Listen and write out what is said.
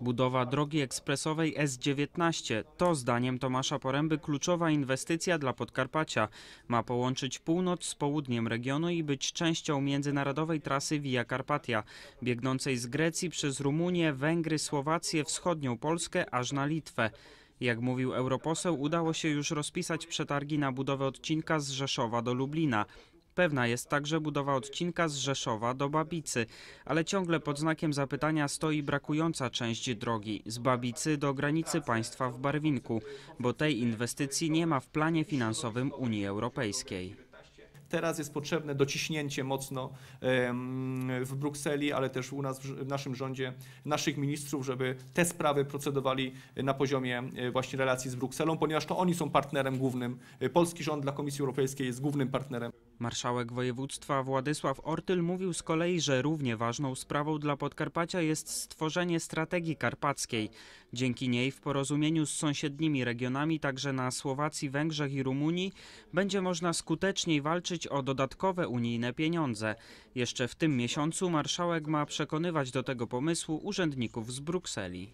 Budowa drogi ekspresowej S19 to zdaniem Tomasza Poręby kluczowa inwestycja dla Podkarpacia. Ma połączyć północ z południem regionu i być częścią międzynarodowej trasy Via Carpatia, biegnącej z Grecji przez Rumunię, Węgry, Słowację, wschodnią Polskę aż na Litwę. Jak mówił europoseł, udało się już rozpisać przetargi na budowę odcinka z Rzeszowa do Lublina. Pewna jest także budowa odcinka z Rzeszowa do Babicy, ale ciągle pod znakiem zapytania stoi brakująca część drogi z Babicy do granicy państwa w Barwinku, bo tej inwestycji nie ma w planie finansowym Unii Europejskiej teraz jest potrzebne dociśnięcie mocno w Brukseli, ale też u nas w naszym rządzie, naszych ministrów, żeby te sprawy procedowali na poziomie e, właśnie relacji z Brukselą, ponieważ to oni są partnerem głównym. Polski rząd dla Komisji Europejskiej jest głównym partnerem. Marszałek województwa Władysław Ortyl mówił z kolei, że równie ważną sprawą dla Podkarpacia jest stworzenie strategii karpackiej. Dzięki niej w porozumieniu z sąsiednimi regionami, także na Słowacji, Węgrzech i Rumunii, będzie można skuteczniej walczyć o dodatkowe unijne pieniądze. Jeszcze w tym miesiącu marszałek ma przekonywać do tego pomysłu urzędników z Brukseli.